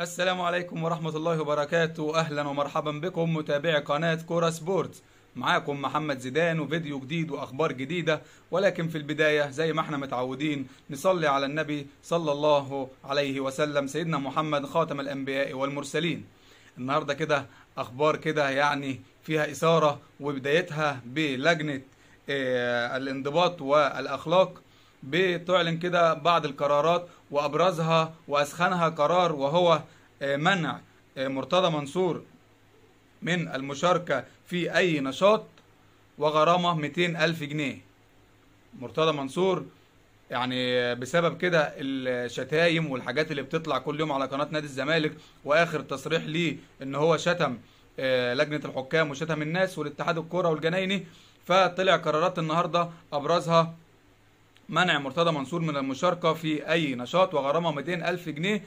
السلام عليكم ورحمة الله وبركاته أهلا ومرحبا بكم متابعي قناة كورة سبورت معاكم محمد زيدان وفيديو جديد وأخبار جديدة ولكن في البداية زي ما احنا متعودين نصلي على النبي صلى الله عليه وسلم سيدنا محمد خاتم الأنبياء والمرسلين النهاردة كده أخبار كده يعني فيها إثارة وبدايتها بلجنة آه، الانضباط والأخلاق بتعلن كده بعض القرارات وابرزها واسخنها قرار وهو آه، منع آه، مرتضى منصور من المشاركه في اي نشاط وغرامه 200 الف جنيه مرتضى منصور يعني بسبب كده الشتايم والحاجات اللي بتطلع كل يوم على قناه نادي الزمالك واخر تصريح ليه ان هو شتم آه، لجنه الحكام وشتم الناس والاتحاد الكوره والجنايني فطلع قرارات النهارده ابرزها منع مرتضى منصور من المشاركة في أي نشاط وغرامة 200 ألف جنيه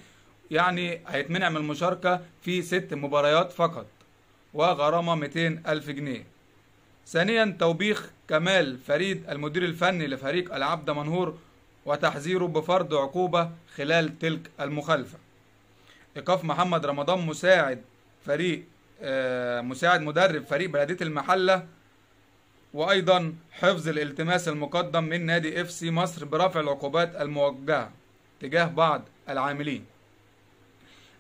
يعني هيتمنع من المشاركة في ست مباريات فقط وغرامة 200 ألف جنيه ثانيا توبيخ كمال فريد المدير الفني لفريق العبد منهور وتحذيره بفرض عقوبة خلال تلك المخالفة إيقاف محمد رمضان مساعد فريق آه، مساعد مدرب فريق بلدية المحلة وأيضا حفظ الالتماس المقدم من نادي اف سي مصر برفع العقوبات الموجهة تجاه بعض العاملين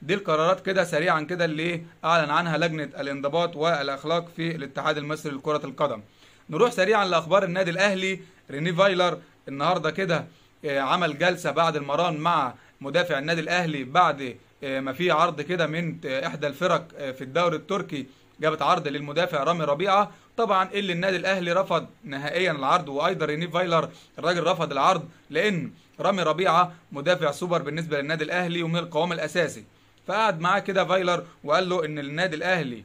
دي القرارات كده سريعا كده اللي أعلن عنها لجنة الانضباط والأخلاق في الاتحاد المصري لكرة القدم نروح سريعا لأخبار النادي الأهلي ريني فايلر النهاردة كده آه، عمل جلسة بعد المران مع مدافع النادي الأهلي بعد آه، ما في عرض كده من آه، إحدى الفرق في الدوري التركي جابت عرض للمدافع رامي ربيعة طبعا اللي النادي الاهلي رفض نهائيا العرض وايضا ريني فايلر الراجل رفض العرض لان رامي ربيعه مدافع سوبر بالنسبه للنادي الاهلي ومن القوام الاساسي فقعد معاه كده فايلر وقال له ان النادي الاهلي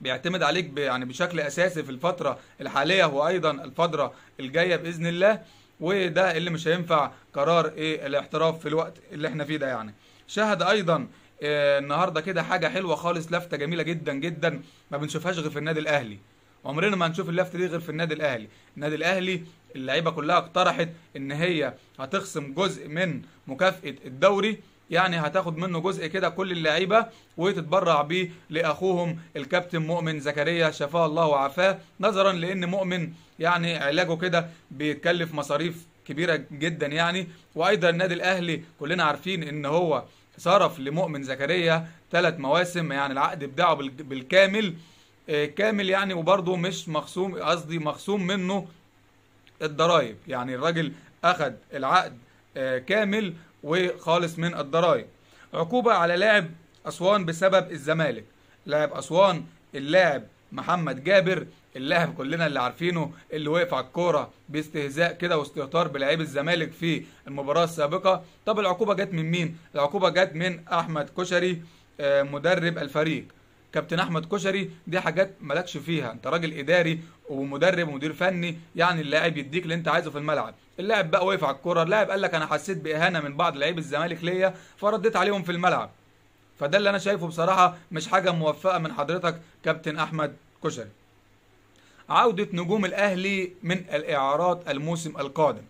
بيعتمد عليك يعني بشكل اساسي في الفتره الحاليه وايضا الفتره الجايه باذن الله وده اللي مش هينفع قرار ايه الاحتراف في الوقت اللي احنا فيه ده يعني شاهد ايضا آه، النهارده كده حاجه حلوه خالص لفته جميله جدا جدا ما بنشوفهاش غير في النادي الاهلي عمرنا ما هنشوف اللفت دي غير في النادي الاهلي النادي الاهلي اللعيبه كلها اقترحت ان هي هتخصم جزء من مكافاه الدوري يعني هتاخد منه جزء كده كل اللعيبه وتتبرع بيه لاخوهم الكابتن مؤمن زكريا شفاه الله وعافاه نظرا لان مؤمن يعني علاجه كده بيتكلف مصاريف كبيره جدا يعني وايضا النادي الاهلي كلنا عارفين ان هو صرف لمؤمن زكريا ثلاث مواسم يعني العقد بتاعه بالكامل آه، كامل يعني وبرضه مش مخصوم قصدي مخصوم منه الضرايب يعني الراجل اخد العقد آه، كامل وخالص من الضرايب عقوبة على لاعب أسوان بسبب الزمالك لاعب أسوان اللاعب محمد جابر اللاعب كلنا اللي عارفينه اللي وقف على الكوره باستهزاء كده واستهتار بلاعيب الزمالك في المباراه السابقه طب العقوبه جت من مين العقوبه جت من احمد كشري آه، مدرب الفريق كابتن احمد كشري دي حاجات مالكش فيها انت راجل اداري ومدرب ومدير فني يعني اللاعب يديك اللي انت عايزه في الملعب اللاعب بقى وقف على الكوره اللاعب قال لك انا حسيت باهانه من بعض لعيب الزمالك ليا فرديت عليهم في الملعب فده اللي انا شايفه بصراحه مش حاجه موفقه من حضرتك كابتن احمد كشري عودة نجوم الأهلي من الإعارات الموسم القادم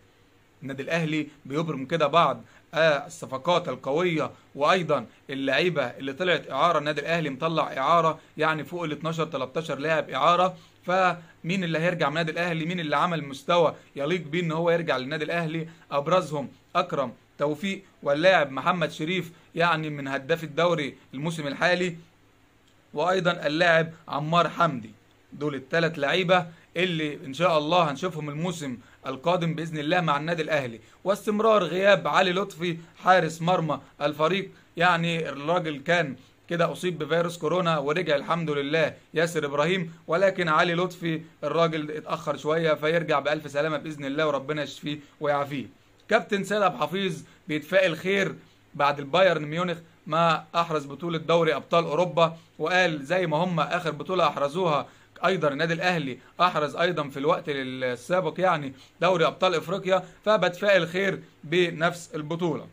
النادي الأهلي بيبرم كده بعض آه، الصفقات القويه وايضا اللعيبه اللي طلعت اعاره النادي الاهلي مطلع اعاره يعني فوق ال 12 13 لاعب اعاره فمين اللي هيرجع من النادي الاهلي مين اللي عمل مستوى يليق بيه ان هو يرجع للنادي الاهلي ابرزهم اكرم توفيق واللاعب محمد شريف يعني من هداف الدوري الموسم الحالي وايضا اللاعب عمار حمدي دول الثلاث لعيبه اللي ان شاء الله هنشوفهم الموسم القادم باذن الله مع النادي الاهلي واستمرار غياب علي لطفي حارس مرمى الفريق يعني الراجل كان كده اصيب بفيروس كورونا ورجع الحمد لله ياسر ابراهيم ولكن علي لطفي الراجل اتاخر شويه فيرجع بالف سلامه باذن الله وربنا يشفيه ويعافيه كابتن سيد عبد الحفيظ بيتفائل خير بعد البايرن ميونخ ما احرز بطوله دوري ابطال اوروبا وقال زي ما هم اخر بطوله احرزوها ايضا النادي الاهلي احرز ايضا في الوقت السابق يعني دوري ابطال افريقيا فبتفائل خير بنفس البطوله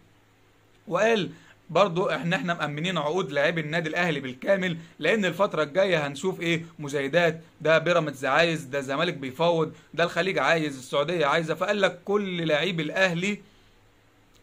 وقال برضو احنا احنا مأمنين عقود لاعبي النادي الاهلي بالكامل لان الفتره الجايه هنشوف ايه مزايدات ده بيراميدز عايز ده الزمالك بيفاوض ده الخليج عايز السعوديه عايزه فقال لك كل لعيب الاهلي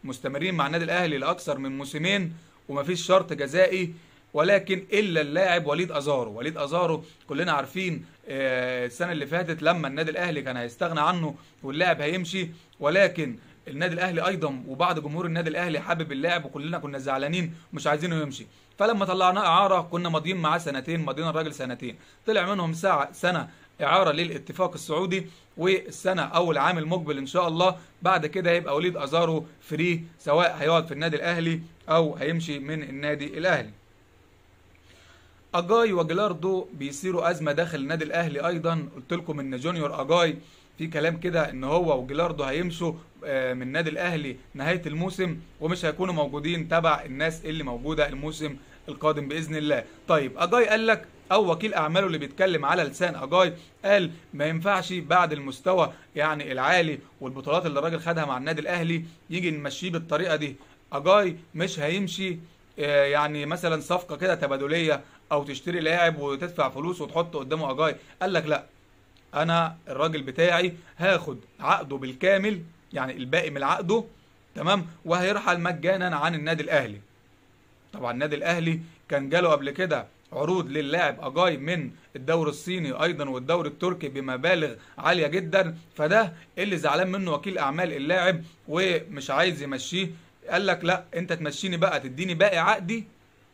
مستمرين مع النادي الاهلي لاكثر من موسمين ومفيش شرط جزائي ولكن الا اللاعب وليد ازارو وليد ازارو كلنا عارفين آه، السنه اللي فاتت لما النادي الاهلي كان هيستغنى عنه واللاعب هيمشي ولكن النادي الاهلي ايضا وبعض جمهور النادي الاهلي حابب اللاعب وكلنا كنا زعلانين مش عايزينه يمشي فلما طلعناه اعاره كنا ماضيين معاه سنتين ماضيين الراجل سنتين طلع منهم ساعه سنه اعاره للاتفاق السعودي والسنه او العام المقبل ان شاء الله بعد كده هيبقى وليد ازارو فري سواء هيقعد في النادي الاهلي او هيمشي من النادي الاهلي اجاي وجلاردو بيصيروا ازمه داخل النادي الاهلي ايضا قلت لكم ان جونيور اجاي في كلام كده ان هو وجلاردو هيمشوا آه، من النادي الاهلي نهايه الموسم ومش هيكونوا موجودين تبع الناس اللي موجوده الموسم القادم باذن الله طيب اجاي قال لك او وكيل اعماله اللي بيتكلم على لسان اجاي قال ما ينفعش بعد المستوى يعني العالي والبطولات اللي الراجل خدها مع النادي الاهلي يجي نمشيه بالطريقه دي اجاي مش هيمشي آه، يعني مثلا صفقه كده تبادليه او تشتري لاعب وتدفع فلوس وتحط قدامه اجاي قال لك لا انا الراجل بتاعي هاخد عقده بالكامل يعني الباقي من عقده تمام وهيرحل مجانا عن النادي الاهلي طبعا النادي الاهلي كان جاله قبل كده عروض للاعب اجاي من الدوري الصيني ايضا والدوري التركي بمبالغ عاليه جدا فده اللي زعلان منه وكيل اعمال اللاعب ومش عايز يمشيه قال لك لا انت تمشيني بقى تديني باقي عقدي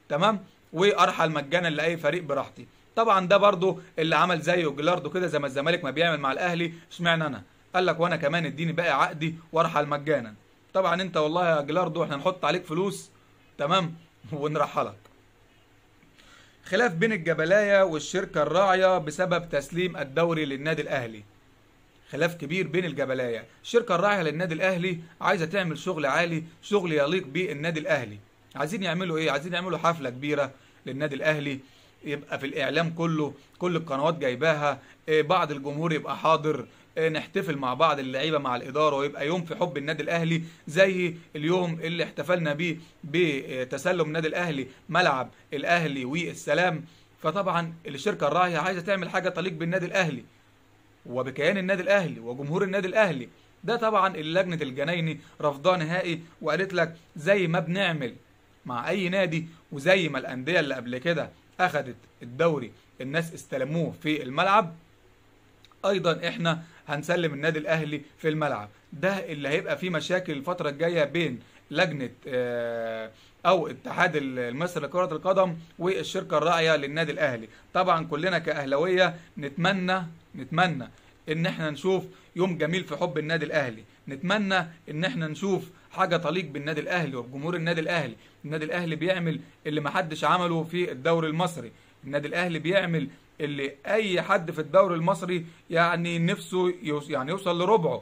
تمام وارحل مجانا لاي فريق براحتي طبعا ده برضو اللي عمل زيه جلاردو كده زي ما الزمالك ما بيعمل مع الاهلي اشمعنى انا قال لك وانا كمان اديني باقي عقدي وارحل مجانا طبعا انت والله يا جلاردو احنا نحط عليك فلوس تمام ونرحلك خلاف بين الجبلايه والشركه الراعيه بسبب تسليم الدوري للنادي الاهلي خلاف كبير بين الجبلايه الشركه الراعيه للنادي الاهلي عايزه تعمل شغل عالي شغل يليق بالنادي الاهلي عايزين يعملوا ايه عايزين يعملوا حفله كبيره للنادي الاهلي يبقى في الاعلام كله كل القنوات جايباها آه، بعض الجمهور يبقى حاضر آه، نحتفل مع بعض اللعيبه مع الاداره ويبقى يوم في حب النادي الاهلي زي اليوم اللي احتفلنا بيه بتسلم النادي الاهلي ملعب الاهلي والسلام فطبعا الشركه الراعيه عايزه تعمل حاجه تليق بالنادي الاهلي وبكيان النادي الاهلي وجمهور النادي الاهلي ده طبعا اللجنه الجنايني رفضاه نهائي وقالت لك زي ما بنعمل مع اي نادي وزي ما الانديه اللي قبل كده اخذت الدوري الناس استلموه في الملعب ايضا احنا هنسلم النادي الاهلي في الملعب ده اللي هيبقى فيه مشاكل الفتره الجايه بين لجنه آه، او اتحاد المصري لكره القدم والشركه الراعيه للنادي الاهلي طبعا كلنا كاهلاويه نتمنى نتمنى ان احنا نشوف يوم جميل في حب النادي الاهلي نتمنى ان احنا نشوف حاجه تليق بالنادي الاهلي وبجمهور النادي الاهلي النادي الاهلي بيعمل اللي ما حدش عمله في الدوري المصري النادي الاهلي بيعمل اللي اي حد في الدوري المصري يعني نفسه يعني يوصل لربعه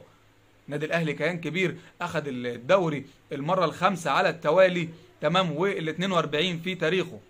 النادي الاهلي كيان كبير اخذ الدوري المره الخامسه على التوالي تمام وال 42 في تاريخه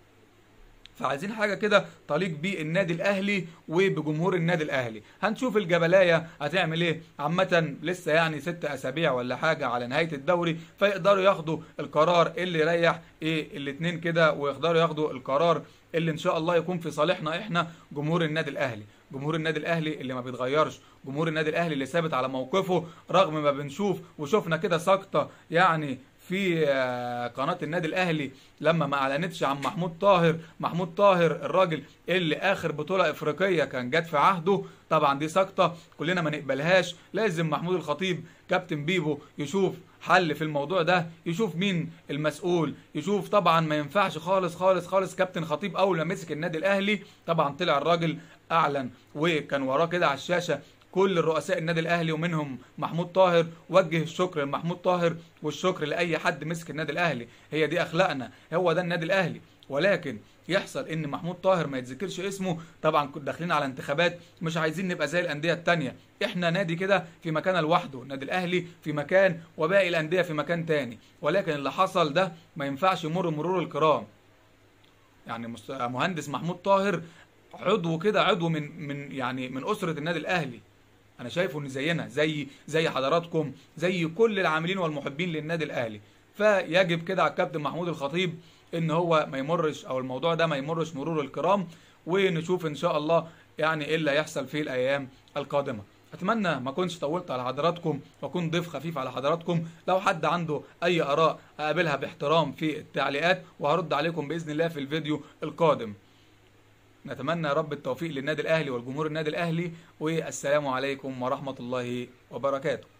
فعايزين حاجه كده تليق بالنادي الاهلي وبجمهور النادي الاهلي هنشوف الجبلايه هتعمل ايه عامه لسه يعني ست اسابيع ولا حاجه على نهايه الدوري فيقدروا ياخدوا القرار اللي يريح ايه الاثنين كده ويقدروا ياخدوا القرار اللي ان شاء الله يكون في صالحنا احنا جمهور النادي الاهلي جمهور النادي الاهلي اللي ما بيتغيرش جمهور النادي الاهلي اللي ثابت على موقفه رغم ما بنشوف وشفنا كده سقطه يعني في آه، قناه النادي الاهلي لما ما اعلنتش عن محمود طاهر محمود طاهر الراجل اللي اخر بطوله افريقيه كان جت في عهده طبعا دي سقطه كلنا ما نقبلهاش لازم محمود الخطيب كابتن بيبو يشوف حل في الموضوع ده يشوف مين المسؤول يشوف طبعا ما ينفعش خالص خالص خالص كابتن خطيب اول ما مسك النادي الاهلي طبعا طلع الراجل اعلن وكان وراه كده على الشاشه كل الرؤساء النادي الاهلي ومنهم محمود طاهر وجه الشكر لمحمود طاهر والشكر لاي حد مسك النادي الاهلي هي دي اخلاقنا هو ده النادي الاهلي ولكن يحصل ان محمود طاهر ما يتذكرش اسمه طبعا داخلين على انتخابات مش عايزين نبقى زي الانديه الثانيه احنا نادي كده في مكانه لوحده النادي الاهلي في مكان وباقي الانديه في مكان تاني ولكن اللي حصل ده ما ينفعش يمر مرور الكرام يعني مهندس محمود طاهر عضو كده عضو من من يعني من اسره النادي الاهلي انا شايفه ان زينا زي زي حضراتكم زي كل العاملين والمحبين للنادي الاهلي فيجب كده على الكابتن محمود الخطيب ان هو ما يمرش او الموضوع ده ما يمرش مرور الكرام ونشوف ان شاء الله يعني ايه اللي هيحصل في الايام القادمه اتمنى ما اكونش طولت على حضراتكم واكون ضيف خفيف على حضراتكم لو حد عنده اي اراء اقابلها باحترام في التعليقات وهرد عليكم باذن الله في الفيديو القادم نتمنى رب التوفيق للنادي الاهلي والجمهور النادي الاهلي والسلام عليكم ورحمه الله وبركاته